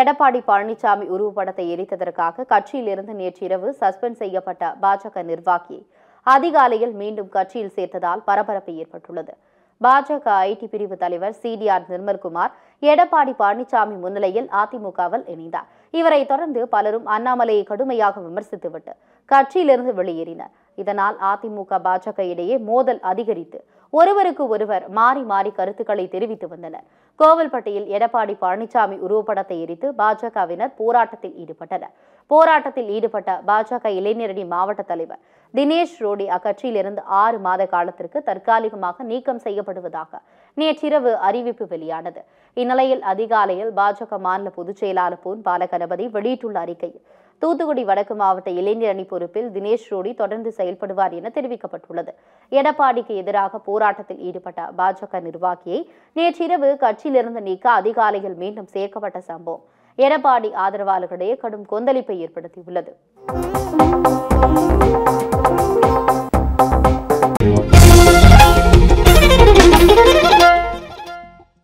எடப்பாடி பழனிசாமி உருவப்படத்தை எரித்ததற்காக கட்சியிலிருந்து நேற்றிரவு சஸ்பெண்ட் செய்யப்பட்ட பாஜக நிர்வாகி அதிகாலையில் மீண்டும் கட்சியில் சேர்த்ததால் பரபரப்பு ஏற்பட்டுள்ளது பாஜக ஐடி பிரிவு தலைவர் சிடிஆர் நிர்மல்குமார் எடப்பாடி பழனிசாமி முன்னிலையில் அதிமுகவில் இணைந்தார் இவரை தொடர்ந்து பலரும் அண்ணாமலையை கடுமையாக விமர்சித்துவிட்டு கட்சியிலிருந்து வெளியேறினர் இதனால் அதிமுக பாஜக இடையே மோதல் அதிகரித்து ஒருவருக்கு ஒருவர் மாறி மாறி கருத்துக்களை தெரிவித்து வந்தனர் கோவில்பட்டியில் எடப்பாடி பழனிசாமி உருவப்படத்தை எரித்து பாஜகவினர் போராட்டத்தில் ஈடுபட்டனர் போராட்டத்தில் ஈடுபட்ட பாஜக இளைஞரணி மாவட்ட தலைவர் தினேஷ் ரோடி அக்கட்சியிலிருந்து ஆறு மாத காலத்திற்கு தற்காலிகமாக நீக்கம் செய்யப்படுவதாக நேற்றிரவு அறிவிப்பு வெளியானது இந்நிலையில் அதிகாலையில் பாஜக மாநில பொதுச் செயலாளர் பொன் பாலகணபதி வெளியிட்டுள்ள அறிக்கையில் தூத்துக்குடி வடக்கு மாவட்ட இளைஞரணி பொறுப்பில் தினேஷ் ரோடி தொடர்ந்து செயல்படுவார் என தெரிவிக்கப்பட்டுள்ளது எடப்பாடிக்கு எதிராக போராட்டம் போராட்டத்தில் ஈடுபட்ட பாஜக நிர்வாகியை நேற்றிரவு கட்சியிலிருந்து நீக்க அதிகாலையில் மீண்டும் சேர்க்கப்பட்ட சம்பவம் எடப்பாடி ஆதரவாளர்களிடையே கடும் கொந்தளிப்பை ஏற்படுத்தியுள்ளது